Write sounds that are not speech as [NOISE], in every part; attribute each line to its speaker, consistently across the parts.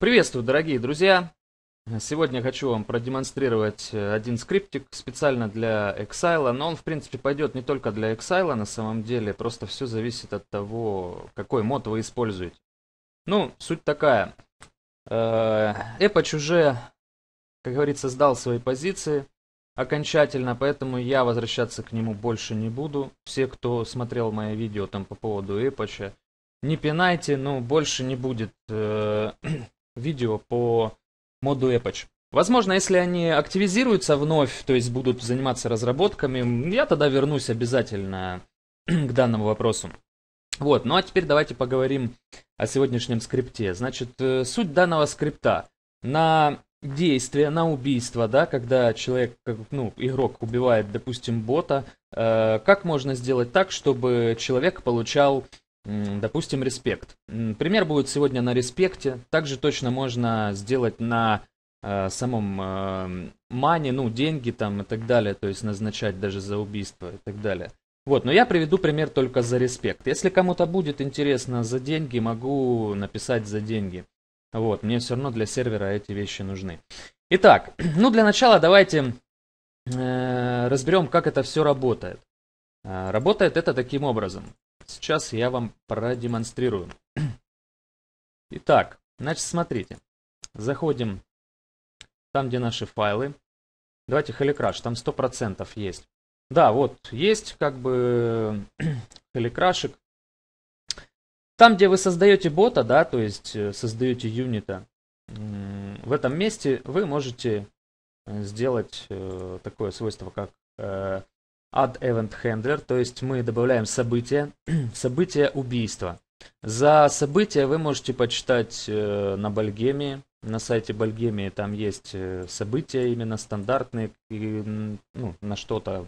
Speaker 1: Приветствую, дорогие друзья! Сегодня хочу вам продемонстрировать э, один скриптик специально для Exile, но он, в принципе, пойдет не только для Exile, на самом деле, просто все зависит от того, какой мод вы используете. Ну, суть такая. Э, Эпоч уже, как говорится, сдал свои позиции окончательно, поэтому я возвращаться к нему больше не буду. Все, кто смотрел мое видео там по поводу Эпоча, не пинайте, ну, больше не будет э, [CLEARS THROAT] видео по моду Эпоч. Возможно, если они активизируются вновь, то есть будут заниматься разработками, я тогда вернусь обязательно [CLEARS THROAT] к данному вопросу. Вот, ну а теперь давайте поговорим о сегодняшнем скрипте. Значит, э, суть данного скрипта на действие, на убийство, да, когда человек, ну, игрок убивает, допустим, бота, э, как можно сделать так, чтобы человек получал допустим, респект. Пример будет сегодня на респекте. Также точно можно сделать на э, самом э, мане, ну, деньги там и так далее, то есть назначать даже за убийство и так далее. Вот, но я приведу пример только за респект. Если кому-то будет интересно за деньги, могу написать за деньги. Вот, мне все равно для сервера эти вещи нужны. Итак, [CLEARS THROAT] ну для начала давайте э, разберем, как это все работает. Э, работает это таким образом. Сейчас я вам продемонстрирую. [CLEARS THROAT] Итак, значит, смотрите. Заходим там, где наши файлы. Давайте Hellicrash, там 100% есть. Да, вот есть как бы Hellicrash. [CLEARS THROAT] Там, где вы создаете бота, да, то есть э, создаете юнита, в этом месте вы можете э, сделать э, такое свойство, как add event handler, то есть мы добавляем событие, [CLEARS THROAT] событие убийства. За событие вы можете почитать э, на Бальгемии, на сайте Бальгемии там есть э, события именно стандартные, и, ну, на что-то,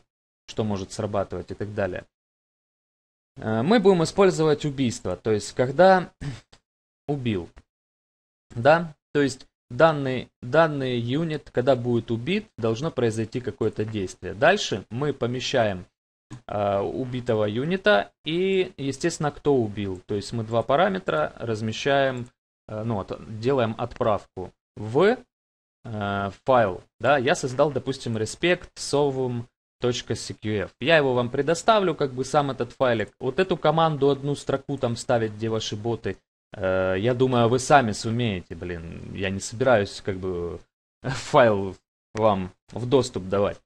Speaker 1: что может срабатывать и так далее. Э, мы будем использовать убийство, то есть когда [CLEARS THROAT] убил, да, то есть данный, данный юнит, когда будет убит, должно произойти какое-то действие. Дальше мы помещаем э, убитого юнита и, естественно, кто убил. То есть мы два параметра размещаем, э, ну, от, делаем отправку в э, файл. Да? Я создал, допустим, респект совым .cqf. Я его вам предоставлю, как бы сам этот файлик. Вот эту команду, одну строку там ставить, где ваши боты – Э, я думаю, а вы сами сумеете, блин. Я не собираюсь как бы [LAUGHS] файл вам в доступ давать.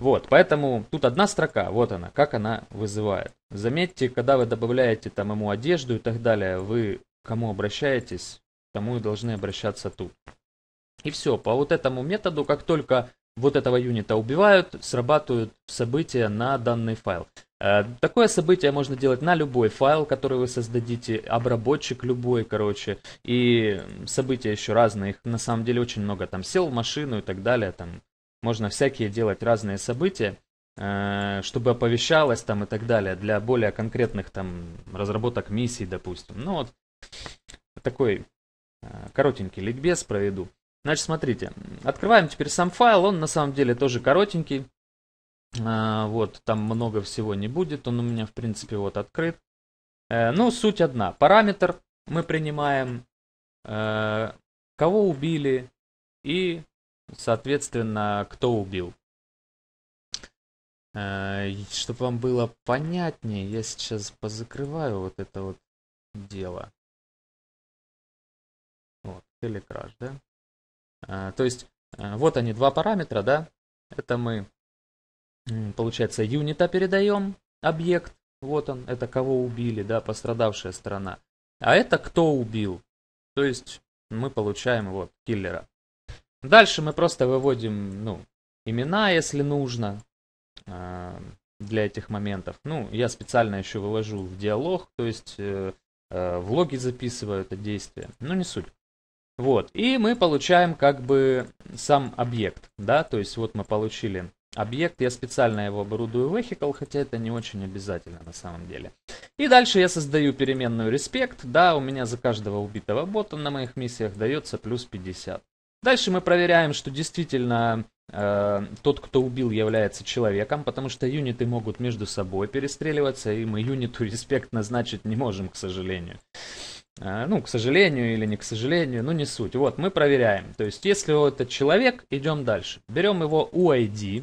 Speaker 1: Вот, поэтому тут одна строка, вот она, как она вызывает. Заметьте, когда вы добавляете там ему одежду и так далее, вы кому обращаетесь, тому и должны обращаться тут. И все, по вот этому методу, как только вот этого юнита убивают, срабатывают события на данный файл. Э, такое событие можно делать на любой файл, который вы создадите, обработчик любой, короче. И события еще разные, их на самом деле очень много. Там сел в машину и так далее, там можно всякие делать разные события, э, чтобы оповещалось там и так далее, для более конкретных там разработок миссий, допустим. Ну вот, такой э, коротенький ликбез проведу. Значит, смотрите, открываем теперь сам файл, он на самом деле тоже коротенький. А, вот, там много всего не будет, он у меня, в принципе, вот открыт. Э, ну, суть одна. Параметр мы принимаем, э, кого убили и, соответственно, кто убил. Э, Чтобы вам было понятнее, я сейчас позакрываю вот это вот дело. Вот, или да? То есть, вот они, два параметра, да? Это мы получается, юнита передаем, объект, вот он, это кого убили, да, пострадавшая сторона. А это кто убил, то есть мы получаем вот киллера. Дальше мы просто выводим, ну, имена, если нужно, а, для этих моментов. Ну, я специально еще вывожу в диалог, то есть э, э, в логи записываю это действие, но ну, не суть. Вот, и мы получаем как бы сам объект, да, то есть вот мы получили объект. Я специально его оборудую vehicle, хотя это не очень обязательно на самом деле. И дальше я создаю переменную респект. Да, у меня за каждого убитого бота на моих миссиях дается плюс 50. Дальше мы проверяем, что действительно э, тот, кто убил, является человеком, потому что юниты могут между собой перестреливаться, и мы юниту [LAUGHS] респект назначить не можем, к сожалению. Э, ну, к сожалению или не к сожалению, ну не суть. Вот, мы проверяем. То есть, если это человек, идем дальше. Берем его UID,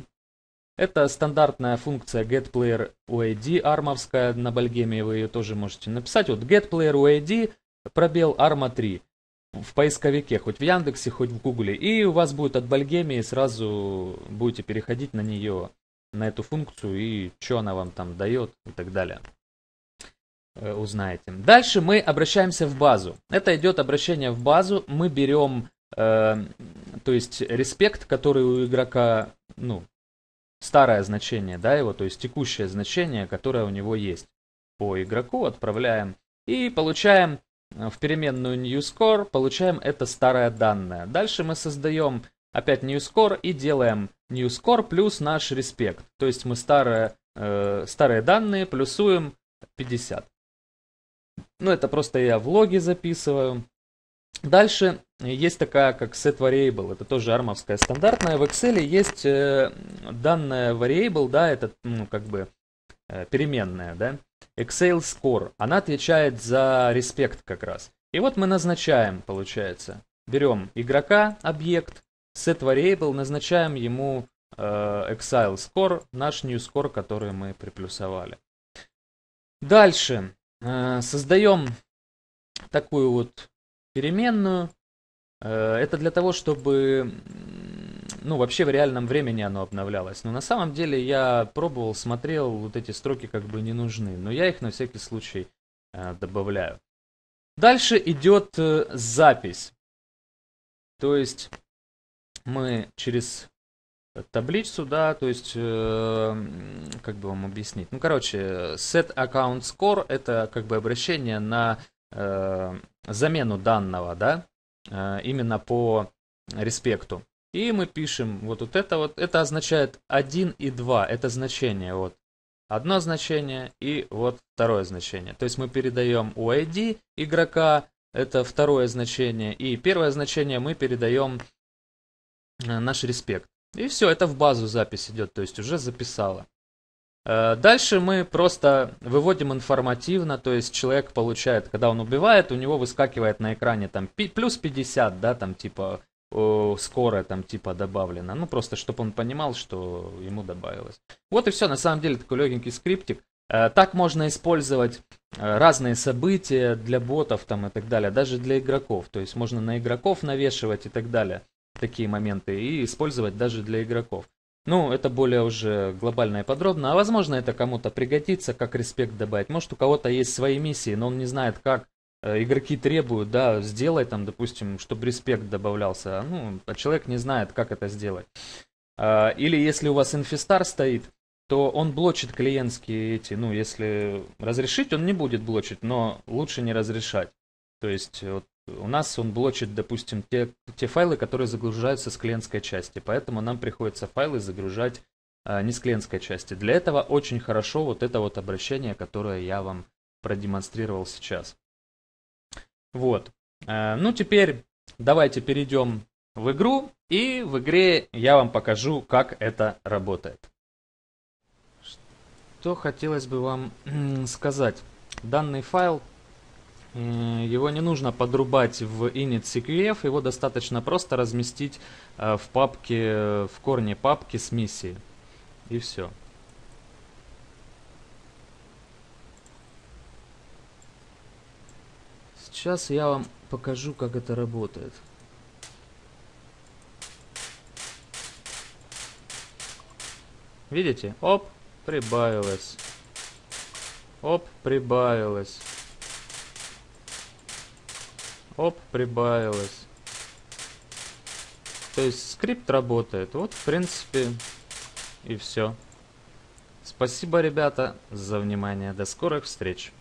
Speaker 1: это стандартная функция getPlayerUID армовская, на Бальгеме вы ее тоже можете написать. Вот getPlayerUID пробел arma 3 в поисковике, хоть в Яндексе, хоть в Гугле. И у вас будет от Бальгемии, сразу будете переходить на нее, на эту функцию, и что она вам там дает и так далее э, узнаете. Дальше мы обращаемся в базу. Это идет обращение в базу. Мы берем, э, то есть респект, который у игрока, ну, старое значение, да, его, то есть текущее значение, которое у него есть по игроку, отправляем и получаем э, в переменную new score получаем это старое данное. Дальше мы создаем опять new score и делаем new score плюс наш респект, то есть мы старое, э, старые данные плюсуем 50. Ну это просто я влоги записываю. Дальше есть такая, как set variable, это тоже армовская стандартная. В Excel есть э, данная variable, да, это ну, как бы э, переменная, да, Excel score. Она отвечает за респект как раз. И вот мы назначаем, получается, берем игрока, объект, set variable, назначаем ему э, exile score, наш new score, который мы приплюсовали. Дальше э, создаем такую вот переменную. Э, это для того, чтобы, ну, вообще в реальном времени оно обновлялось. Но на самом деле я пробовал, смотрел, вот эти строки как бы не нужны. Но я их на всякий случай э, добавляю. Дальше идет э, запись. То есть мы через таблицу, да, то есть, э, как бы вам объяснить. Ну, короче, set account score это как бы обращение на Э, замену данного, да, э, именно по респекту. И мы пишем вот, вот это вот, это означает 1 и 2, это значение вот. Одно значение и вот второе значение. То есть мы передаем у ID игрока, это второе значение, и первое значение мы передаем э, наш респект. И все, это в базу запись идет, то есть уже записала. Э, дальше мы просто выводим информативно, то есть человек получает, когда он убивает, у него выскакивает на экране там плюс 50, да, там типа скорая там типа добавлена. Ну, просто чтобы он понимал, что ему добавилось. Вот и все, на самом деле, такой легенький скриптик. Э, так можно использовать э, разные события для ботов там и так далее, даже для игроков. То есть можно на игроков навешивать и так далее такие моменты и использовать даже для игроков. Ну, это более уже глобально и подробно. А возможно, это кому-то пригодится, как респект добавить. Может, у кого-то есть свои миссии, но он не знает, как э, игроки требуют, да, сделай там, допустим, чтобы респект добавлялся. Ну, а человек не знает, как это сделать. А, или если у вас инфестар стоит, то он блочит клиентские эти, ну, если разрешить, он не будет блочить, но лучше не разрешать. То есть, вот у нас он блочит, допустим, те, те файлы, которые загружаются с клиентской части, поэтому нам приходится файлы загружать а, не с клиентской части. Для этого очень хорошо вот это вот обращение, которое я вам продемонстрировал сейчас. Вот. А, ну, теперь давайте перейдем в игру, и в игре я вам покажу, как это работает. Что хотелось бы вам сказать. Данный файл Э, его не нужно подрубать в init.cqf, его достаточно просто разместить э, в папке, в корне папки с миссией. И все. Сейчас я вам покажу, как это работает. Видите? Оп, прибавилось. Оп, прибавилось. Оп, прибавилось. То есть скрипт работает. Вот, в принципе, и все. Спасибо, ребята, за внимание. До скорых встреч.